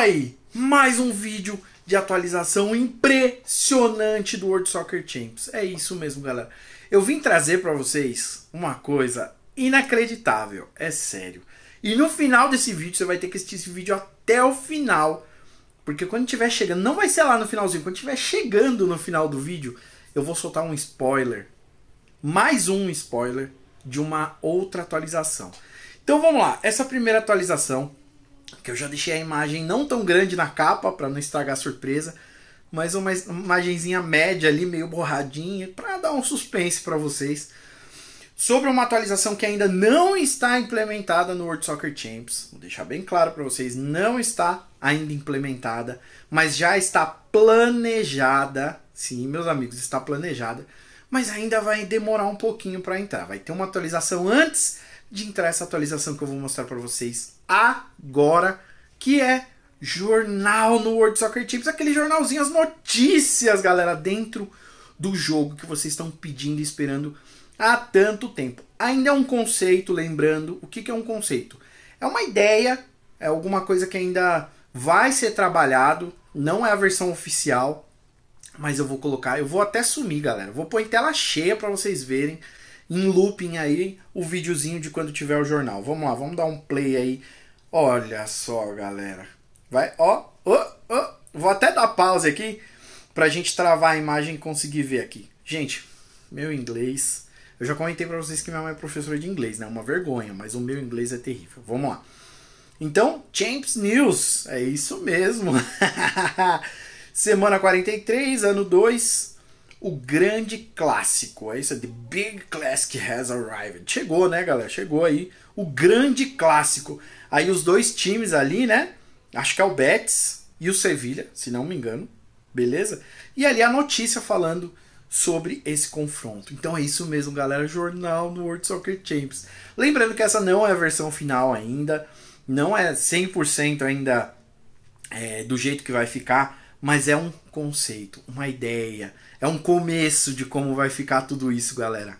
aí, mais um vídeo de atualização impressionante do World Soccer Champions. É isso mesmo, galera. Eu vim trazer para vocês uma coisa inacreditável, é sério. E no final desse vídeo, você vai ter que assistir esse vídeo até o final, porque quando estiver chegando, não vai ser lá no finalzinho, quando estiver chegando no final do vídeo, eu vou soltar um spoiler, mais um spoiler de uma outra atualização. Então vamos lá, essa primeira atualização que eu já deixei a imagem não tão grande na capa para não estragar a surpresa, mas uma imagenzinha média ali, meio borradinha, para dar um suspense para vocês sobre uma atualização que ainda não está implementada no World Soccer Champs. Vou deixar bem claro para vocês, não está ainda implementada, mas já está planejada. Sim, meus amigos, está planejada, mas ainda vai demorar um pouquinho para entrar. Vai ter uma atualização antes de entrar essa atualização que eu vou mostrar para vocês agora, que é jornal no World Soccer Champions, aquele jornalzinho, as notícias, galera, dentro do jogo que vocês estão pedindo e esperando há tanto tempo. Ainda é um conceito, lembrando, o que, que é um conceito? É uma ideia, é alguma coisa que ainda vai ser trabalhado, não é a versão oficial, mas eu vou colocar, eu vou até sumir, galera. Vou pôr em tela cheia para vocês verem em looping aí o videozinho de quando tiver o jornal. Vamos lá, vamos dar um play aí. Olha só, galera. Vai, ó, ó, ó. Vou até dar pausa aqui pra gente travar a imagem e conseguir ver aqui. Gente, meu inglês. Eu já comentei pra vocês que minha mãe é professora de inglês, né? Uma vergonha, mas o meu inglês é terrível. Vamos lá. Então, Champs News. É isso mesmo. Semana 43, ano 2 o grande clássico. É isso, the big classic has arrived. Chegou, né, galera? Chegou aí o grande clássico. Aí os dois times ali, né? Acho que é o Betis e o Sevilha, se não me engano. Beleza? E ali a notícia falando sobre esse confronto. Então é isso mesmo, galera. Jornal do World Soccer Champions. Lembrando que essa não é a versão final ainda. Não é 100% ainda é, do jeito que vai ficar mas é um conceito, uma ideia, é um começo de como vai ficar tudo isso, galera.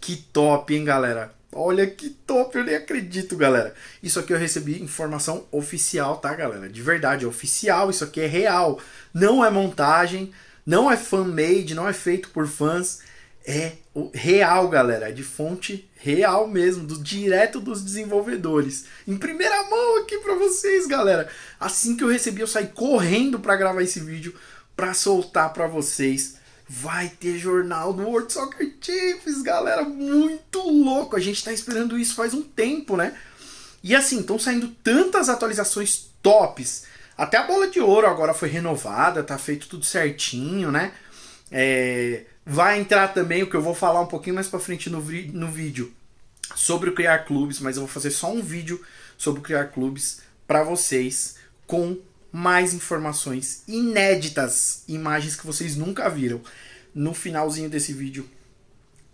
Que top, hein, galera? Olha que top, eu nem acredito, galera. Isso aqui eu recebi informação oficial, tá, galera? De verdade, é oficial, isso aqui é real. Não é montagem, não é fan-made, não é feito por fãs é real, galera, é de fonte real mesmo, do direto dos desenvolvedores. Em primeira mão aqui para vocês, galera. Assim que eu recebi, eu saí correndo para gravar esse vídeo para soltar para vocês. Vai ter jornal do World Soccer Chiefs, galera, muito louco. A gente tá esperando isso faz um tempo, né? E assim, estão saindo tantas atualizações tops. Até a bola de ouro agora foi renovada, tá feito tudo certinho, né? É, Vai entrar também o que eu vou falar um pouquinho mais para frente no, no vídeo sobre o criar clubes, mas eu vou fazer só um vídeo sobre o criar clubes para vocês com mais informações inéditas, imagens que vocês nunca viram. No finalzinho desse vídeo,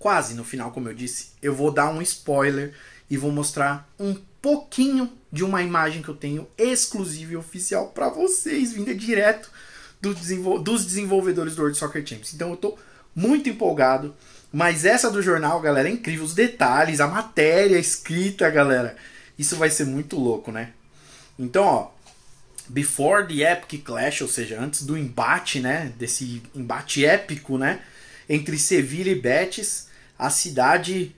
quase no final, como eu disse, eu vou dar um spoiler e vou mostrar um pouquinho de uma imagem que eu tenho exclusiva e oficial para vocês, vinda direto do desenvol dos desenvolvedores do World Soccer Champions. Então eu tô muito empolgado. Mas essa do jornal, galera, é incrível. Os detalhes, a matéria escrita, galera. Isso vai ser muito louco, né? Então, ó. Before the Epic Clash, ou seja, antes do embate, né? Desse embate épico, né? Entre Sevilha e Betis, a cidade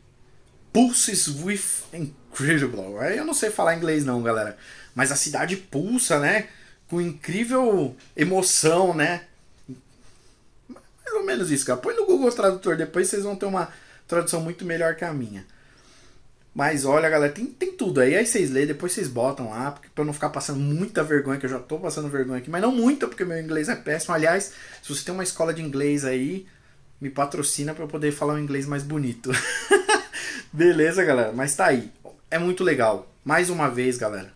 pulses with incredible. Eu não sei falar inglês, não, galera. Mas a cidade pulsa, né? Com incrível emoção, né? mais ou menos isso, cara. Põe no Google Tradutor, depois vocês vão ter uma tradução muito melhor que a minha. Mas olha, galera, tem, tem tudo aí. Aí vocês lêem, depois vocês botam lá, porque pra não ficar passando muita vergonha, que eu já tô passando vergonha aqui, mas não muita, porque meu inglês é péssimo. Aliás, se você tem uma escola de inglês aí, me patrocina para eu poder falar um inglês mais bonito. Beleza, galera? Mas tá aí. É muito legal. Mais uma vez, galera.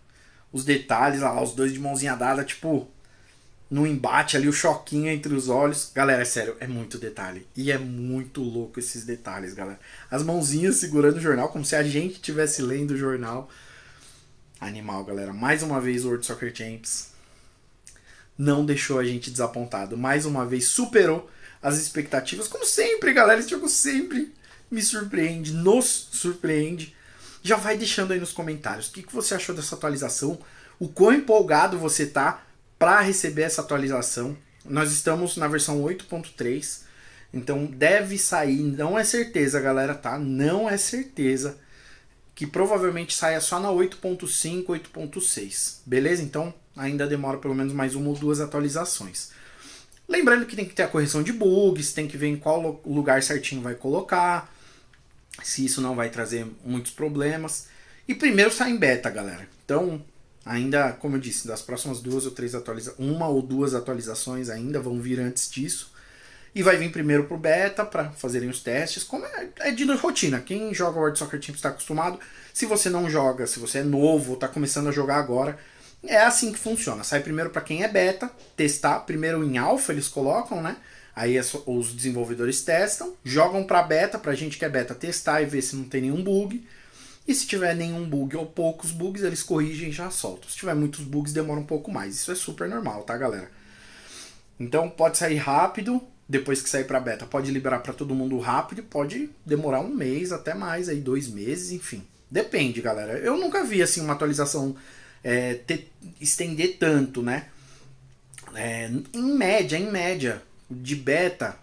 Os detalhes lá, os dois de mãozinha dada, tipo, no embate ali, o choquinho entre os olhos. Galera, é sério, é muito detalhe. E é muito louco esses detalhes, galera. As mãozinhas segurando o jornal, como se a gente estivesse lendo o jornal. Animal, galera. Mais uma vez, World Soccer Champs não deixou a gente desapontado. Mais uma vez, superou as expectativas. Como sempre, galera, esse jogo sempre me surpreende, nos surpreende. Já vai deixando aí nos comentários o que, que você achou dessa atualização, o quão empolgado você tá para receber essa atualização. Nós estamos na versão 8.3, então deve sair, não é certeza, galera, tá? Não é certeza que provavelmente saia só na 8.5, 8.6. Beleza? Então, ainda demora pelo menos mais uma ou duas atualizações. Lembrando que tem que ter a correção de bugs, tem que ver em qual lugar certinho vai colocar, se isso não vai trazer muitos problemas. E primeiro sai em beta, galera. Então, ainda, como eu disse, das próximas duas ou três atualizações, uma ou duas atualizações ainda vão vir antes disso. E vai vir primeiro pro beta para fazerem os testes, como é, é de rotina. Quem joga World Soccer Team está acostumado. Se você não joga, se você é novo, está começando a jogar agora, é assim que funciona. Sai primeiro para quem é beta, testar, primeiro em alfa eles colocam, né? Aí é os desenvolvedores testam, jogam para beta, para gente que é beta testar e ver se não tem nenhum bug e se tiver nenhum bug ou poucos bugs, eles corrigem e já soltam. Se tiver muitos bugs, demora um pouco mais. Isso é super normal, tá, galera? Então pode sair rápido, depois que sair para beta, pode liberar para todo mundo rápido, pode demorar um mês até mais, aí dois meses, enfim. Depende, galera. Eu nunca vi assim uma atualização é, ter, estender tanto, né? É, em média, em média, de beta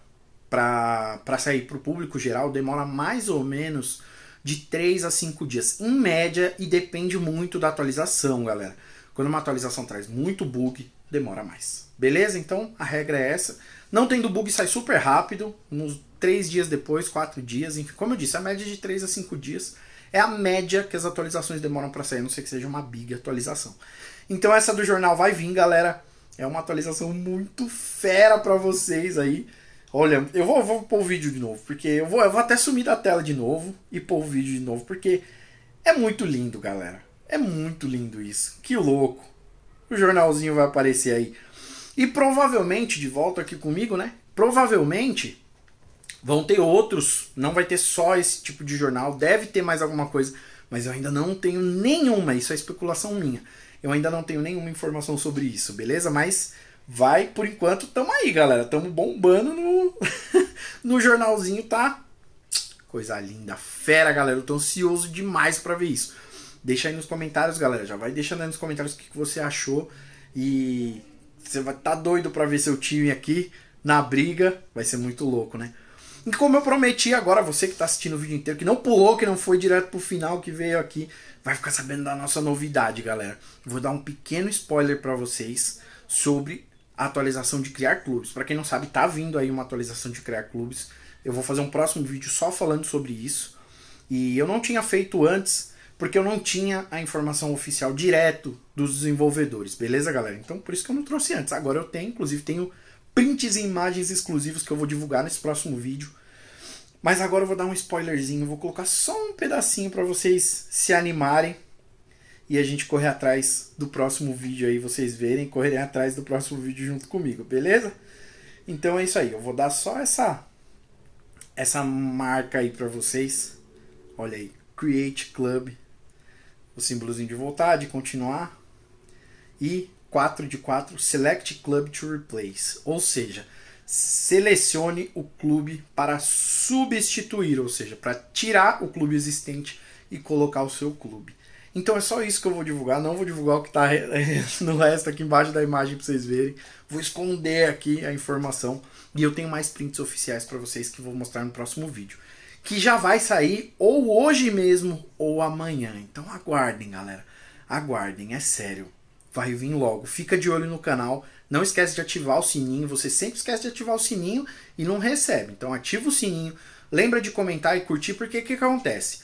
para sair para o público geral demora mais ou menos de 3 a 5 dias, em média, e depende muito da atualização, galera. Quando uma atualização traz muito bug, demora mais. Beleza? Então a regra é essa. Não tendo bug, sai super rápido, uns 3 dias depois, 4 dias, enfim. Como eu disse, a média é de 3 a 5 dias é a média que as atualizações demoram para sair, a não ser que seja uma big atualização. Então essa do jornal vai vir, galera. É uma atualização muito fera para vocês aí. Olha, eu vou, vou pôr o vídeo de novo, porque eu vou, eu vou até sumir da tela de novo e pôr o vídeo de novo, porque é muito lindo, galera. É muito lindo isso. Que louco. O jornalzinho vai aparecer aí. E provavelmente, de volta aqui comigo, né? Provavelmente vão ter outros. Não vai ter só esse tipo de jornal. Deve ter mais alguma coisa. Mas eu ainda não tenho nenhuma. Isso é especulação minha. Eu ainda não tenho nenhuma informação sobre isso, beleza? Mas vai, por enquanto, tamo aí, galera. Tamo bombando no, no jornalzinho, tá? Coisa linda, fera, galera. Eu tô ansioso demais para ver isso. Deixa aí nos comentários, galera. Já vai deixando aí nos comentários o que, que você achou. E você vai estar tá doido para ver seu time aqui na briga. Vai ser muito louco, né? E como eu prometi agora, você que está assistindo o vídeo inteiro, que não pulou, que não foi direto pro final, que veio aqui, vai ficar sabendo da nossa novidade, galera. Vou dar um pequeno spoiler para vocês sobre a atualização de criar clubes. Para quem não sabe, tá vindo aí uma atualização de criar clubes. Eu vou fazer um próximo vídeo só falando sobre isso. E eu não tinha feito antes porque eu não tinha a informação oficial direto dos desenvolvedores, beleza, galera? Então por isso que eu não trouxe antes. Agora eu tenho, inclusive tenho prints e imagens exclusivos que eu vou divulgar nesse próximo vídeo. Mas agora eu vou dar um spoilerzinho, vou colocar só um pedacinho para vocês se animarem e a gente correr atrás do próximo vídeo aí, vocês verem, correrem atrás do próximo vídeo junto comigo, beleza? Então é isso aí, eu vou dar só essa essa marca aí para vocês. Olha aí, Create Club, o símbolozinho de voltar, de continuar. E 4 de 4, Select Club to Replace, ou seja, selecione o clube para substituir, ou seja, para tirar o clube existente e colocar o seu clube. Então é só isso que eu vou divulgar. Não vou divulgar o que está no resto aqui embaixo da imagem para vocês verem. Vou esconder aqui a informação. E eu tenho mais prints oficiais para vocês que vou mostrar no próximo vídeo. Que já vai sair ou hoje mesmo ou amanhã. Então aguardem, galera. Aguardem, é sério. Vai vir logo. Fica de olho no canal. Não esquece de ativar o sininho. Você sempre esquece de ativar o sininho e não recebe. Então ativa o sininho. Lembra de comentar e curtir, porque o que, que acontece?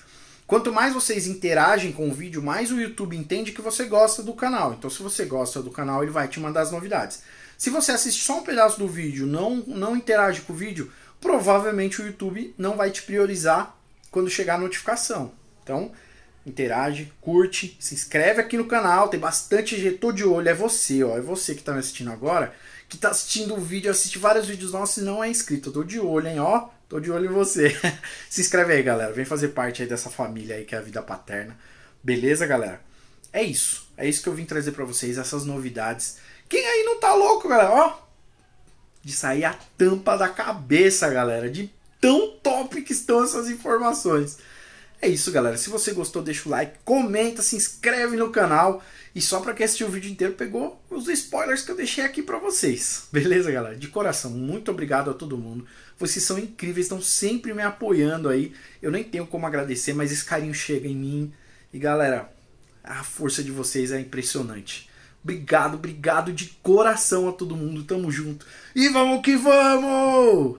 Quanto mais vocês interagem com o vídeo, mais o YouTube entende que você gosta do canal. Então, se você gosta do canal, ele vai te mandar as novidades. Se você assiste só um pedaço do vídeo, não, não interage com o vídeo, provavelmente o YouTube não vai te priorizar quando chegar a notificação. Então, interage, curte, se inscreve aqui no canal, tem bastante gente, tô de olho, é você, ó, é você que está me assistindo agora, que está assistindo o vídeo, assiste vários vídeos nossos e não é inscrito, eu tô de olho, hein, ó. Tô de olho em você. Se inscreve aí, galera. Vem fazer parte aí dessa família aí que é a vida paterna. Beleza, galera? É isso. É isso que eu vim trazer para vocês, essas novidades. Quem aí não tá louco, galera? Ó, de sair a tampa da cabeça, galera, de tão top que estão essas informações. É isso, galera. Se você gostou, deixa o like, comenta, se inscreve no canal. E só para quem assistiu o vídeo inteiro pegou os spoilers que eu deixei aqui para vocês. Beleza, galera? De coração, muito obrigado a todo mundo. Vocês são incríveis, estão sempre me apoiando aí. Eu nem tenho como agradecer, mas esse carinho chega em mim. E galera, a força de vocês é impressionante. Obrigado, obrigado de coração a todo mundo. Tamo junto. E vamos que vamos!